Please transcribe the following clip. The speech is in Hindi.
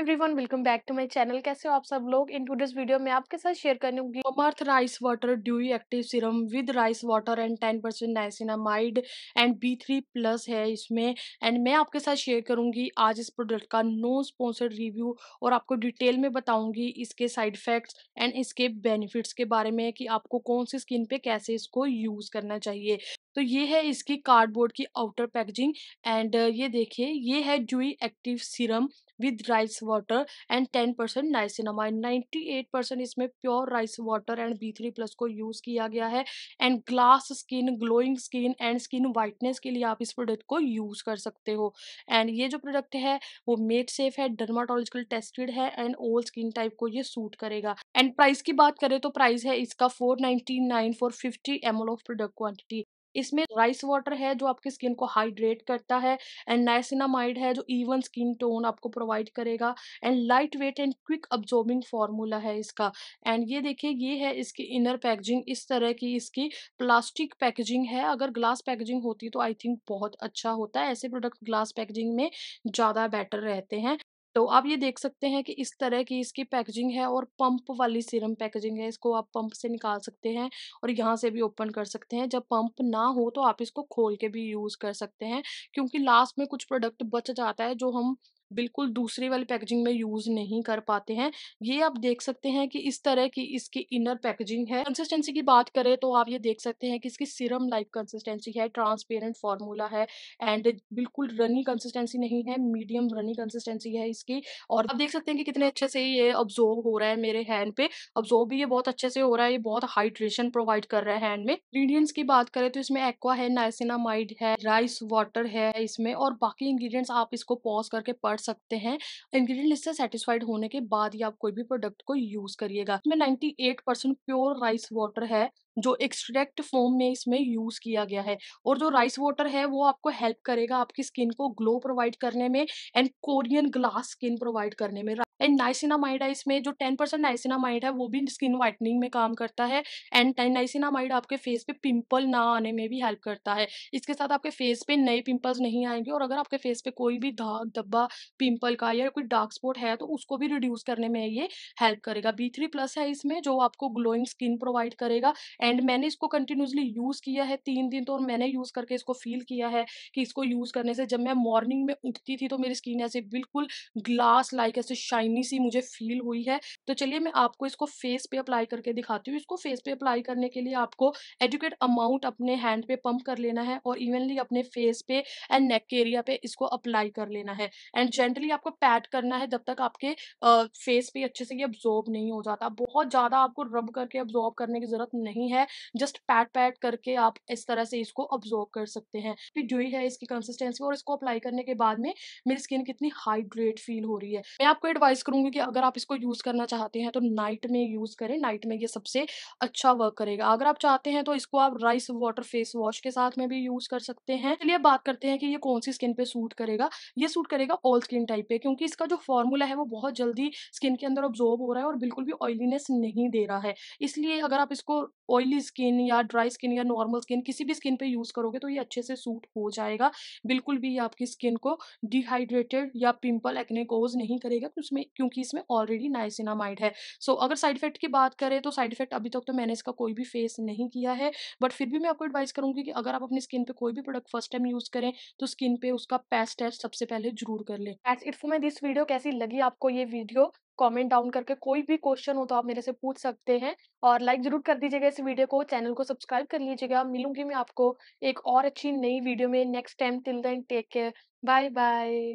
everyone welcome back to my channel कैसे हो आप सब लोग इन टू वीडियो में आपके साथ शेयर करने होगी अमर्थ rice water dewy active serum with rice water and ten percent niacinamide and B three plus है इसमें एंड मैं आपके साथ शेयर करूंगी आज इस प्रोडक्ट का नो स्पॉन्सर्ड रिव्यू और आपको डिटेल में बताऊंगी इसके साइड इफेक्ट्स एंड इसके बेनिफिट्स के बारे में कि आपको कौन सी स्किन पे कैसे इसको यूज़ करना चाहिए तो ये है इसकी कार्डबोर्ड की आउटर पैकेजिंग एंड ये देखिए ये है dewy active serum with rice water and ten percent niacinamide ninety eight percent इसमें pure rice water and B three plus को यूज़ किया गया है and glass skin glowing skin and skin whiteness के लिए आप इस प्रोडक्ट को यूज़ कर सकते हो एंड ये जो प्रोडक्ट है वो मेड सेफ है डर्माटोलॉजिकल टेस्टेड है एंड ओल स्किन टाइप को ये सूट करेगा एंड प्राइस की बात करें तो प्राइस है इसका four ninety nine four fifty M of product quantity इसमें राइस वाटर है जो आपकी स्किन को हाइड्रेट करता है एंड नाइसिनामाइड है जो इवन स्किन टोन आपको प्रोवाइड करेगा and light weight and quick absorbing formula है इसका एंड ये देखिए ये है इसकी इनर पैकेजिंग इस तरह की इसकी प्लास्टिक पैकेजिंग है अगर ग्लास पैकेजिंग होती तो आई थिंक बहुत अच्छा होता है ऐसे प्रोडक्ट ग्लास पैकेजिंग में ज़्यादा बेटर रहते हैं तो आप ये देख सकते हैं कि इस तरह की इसकी पैकेजिंग है और पंप वाली सीरम पैकेजिंग है इसको आप पंप से निकाल सकते हैं और यहाँ से भी ओपन कर सकते हैं जब पंप ना हो तो आप इसको खोल के भी यूज़ कर सकते हैं क्योंकि लास्ट में कुछ प्रोडक्ट बच जाता है जो हम बिल्कुल दूसरी वाली पैकेजिंग में यूज़ नहीं कर पाते हैं ये आप देख सकते हैं कि इस तरह की इसकी इनर पैकेजिंग है कंसिस्टेंसी की बात करें तो आप ये देख सकते हैं कि इसकी सिरम लाइक कंसिस्टेंसी है ट्रांसपेरेंट फार्मूला है एंड बिल्कुल रनी कंसिस्टेंसी नहीं है मीडियम रनी कंसिस्टेंसी है इसकी और आप देख सकते हैं कि कितने अच्छे से ये ऑब्जॉर्व हो रहा है मेरे हैंड पे ऑब्जॉर्व भी ये बहुत अच्छे से हो रहा है ये बहुत हाइड्रेशन प्रोवाइड कर रहा है हैंड में इंग्रीडियंट्स की बात करें तो इसमें एक्वा है नाइसिनामाइड है राइस वाटर है इसमें और बाकी इंग्रीडियंट्स आप इसको पॉज करके पढ़ कर सकते हैं इंग्रेडिएंट लिस्ट से सेटिस्फाइड होने के बाद ही आप कोई भी प्रोडक्ट को यूज़ करिएगा इसमें 98 परसेंट प्योर राइस वाटर है जो एक्सट्रैक्ट फॉर्म में इसमें यूज़ किया गया है और जो राइस वाटर है वो आपको हेल्प करेगा आपकी स्किन को ग्लो प्रोवाइड करने में and Korean glass skin provide करने में एंड नाइसिनामाइड है इसमें जो टेन परसेंट नाइसिनामाइड है वो भी स्किन वाइटनिंग में काम करता है एंड नाइसिनामाइड आपके फेस पे पिंपल ना आने में भी हेल्प करता है इसके साथ आपके फेस पे नए पिंपल्स नहीं आएंगे और अगर आपके फेस पे कोई भी दाग धब्बा पिंपल का या कोई डार्क स्पॉट है तो उसको भी रिड्यूस करने में ये हेल्प करेगा बी थ्री प्लस है इसमें जो आपको ग्लोइंग स्किन प्रोवाइड करेगा एंड मैंने इसको कंटिन्यूसली यूज़ किया है तीन दिन तो और मैंने यूज़ करके इसको फील किया है कि इसको यूज़ करने से जब मैं मॉर्निंग में उठती थी तो मेरी स्किन ऐसे बिल्कुल ग्लास लाइक ऐसे शाइनी सी मुझे फील हुई है तो चलिए मैं आपको इसको फेस पे अप्लाई करके दिखाती हूँ इसको फेस पे अप्लाई करने के लिए आपको एडुकेट अमाउंट अपने हैंड पे पंप कर लेना है और इवनली अपने फेस पे एंड नेक के एरिया पे इसको अप्लाई कर लेना है एंड जेंटली आपको पैट करना है जब तक आपके फेस पे अच्छे से ये अब्जॉर्ब नहीं हो जाता बहुत ज़्यादा आपको रब करके अब्जॉर्ब करने की ज़रूरत नहीं है है जस्ट पैट पैट करके आप इस तरह से इसको ऑब्जॉर्व कर सकते हैं जुड़ी है इसकी कंसिस्टेंसी और इसको अप्लाई करने के बाद में मेरी स्किन कितनी हाइड्रेट फील हो रही है मैं आपको एडवाइस करूंगी कि अगर आप इसको यूज़ करना चाहते हैं तो नाइट में यूज़ करें नाइट में ये सबसे अच्छा वर्क करेगा अगर आप चाहते हैं तो इसको आप राइस वाटर फेस वॉश के साथ में भी यूज़ कर सकते हैं चलिए बात करते हैं कि ये कौन सी स्किन पे सूट करेगा ये सूट करेगा ऑल स्किन टाइप पे क्योंकि इसका जो फॉर्मूला है वो बहुत जल्दी स्किन के अंदर ऑब्जॉर्व हो रहा है और बिल्कुल भी ऑयलीनेस नहीं दे रहा है इसलिए अगर आप इसको ऑयल ऑयली स्किन या ड्राई स्किन या नॉर्मल स्किन किसी भी स्किन पे यूज़ करोगे तो ये अच्छे से सूट हो जाएगा बिल्कुल भी ये आपकी स्किन को डिहाइड्रेटेड या पिंपल एक्ने कोज नहीं करेगा तो उसमें क्योंकि इसमें ऑलरेडी नाइसिनामाइड है सो so, अगर साइड इफेक्ट की बात करें तो साइड इफेक्ट अभी तक तो मैंने इसका कोई भी फेस नहीं किया है बट फिर भी मैं आपको एडवाइस करूँगी कि अगर आप अपनी स्किन पर कोई भी प्रोडक्ट फर्स्ट टाइम यूज़ करें तो स्किन पे उसका पैस टेस्ट सबसे पहले जरूर कर लें दैट्स मैं दिस वीडियो कैसी लगी आपको ये वीडियो कमेंट डाउन करके कोई भी क्वेश्चन हो तो आप मेरे से पूछ सकते हैं और लाइक जरूर कर दीजिएगा इस वीडियो को चैनल को सब्सक्राइब कर लीजिएगा मिलूंगी मैं आपको एक और अच्छी नई वीडियो में next time till then take care bye bye